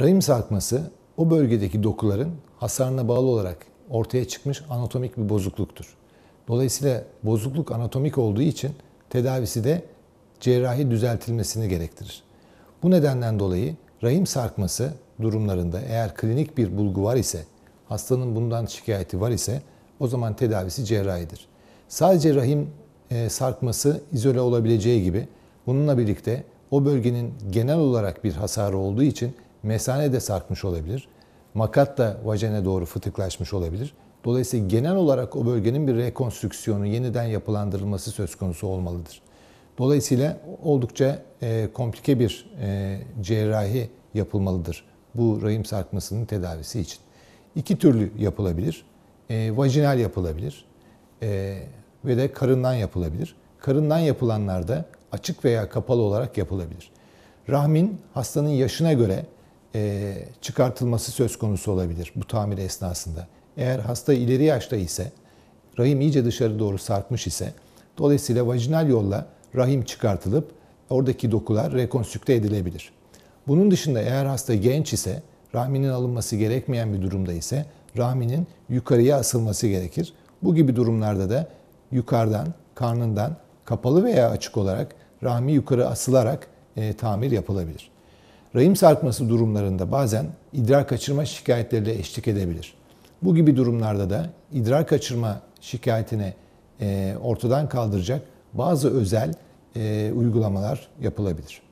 Rahim sarkması o bölgedeki dokuların hasarına bağlı olarak ortaya çıkmış anatomik bir bozukluktur. Dolayısıyla bozukluk anatomik olduğu için tedavisi de cerrahi düzeltilmesini gerektirir. Bu nedenden dolayı rahim sarkması durumlarında eğer klinik bir bulgu var ise, hastanın bundan şikayeti var ise o zaman tedavisi cerrahidir. Sadece rahim e, sarkması izole olabileceği gibi bununla birlikte o bölgenin genel olarak bir hasarı olduğu için mesane de sarkmış olabilir. Makat da vajene doğru fıtıklaşmış olabilir. Dolayısıyla genel olarak o bölgenin bir rekonstrüksiyonu, yeniden yapılandırılması söz konusu olmalıdır. Dolayısıyla oldukça e, komplike bir e, cerrahi yapılmalıdır bu rahim sarkmasının tedavisi için. İki türlü yapılabilir. E, vajinal yapılabilir e, ve de karından yapılabilir. Karından yapılanlarda açık veya kapalı olarak yapılabilir. Rahmin hastanın yaşına göre e, çıkartılması söz konusu olabilir bu tamir esnasında. Eğer hasta ileri yaşta ise, rahim iyice dışarı doğru sarkmış ise, dolayısıyla vajinal yolla rahim çıkartılıp oradaki dokular rekonstrükte edilebilir. Bunun dışında eğer hasta genç ise, rahminin alınması gerekmeyen bir durumda ise rahminin yukarıya asılması gerekir. Bu gibi durumlarda da yukarıdan, karnından kapalı veya açık olarak rahmi yukarı asılarak e, tamir yapılabilir rahim sarkması durumlarında bazen idrar kaçırma şikayetleriyle eşlik edebilir. Bu gibi durumlarda da idrar kaçırma şikayetini e, ortadan kaldıracak bazı özel e, uygulamalar yapılabilir.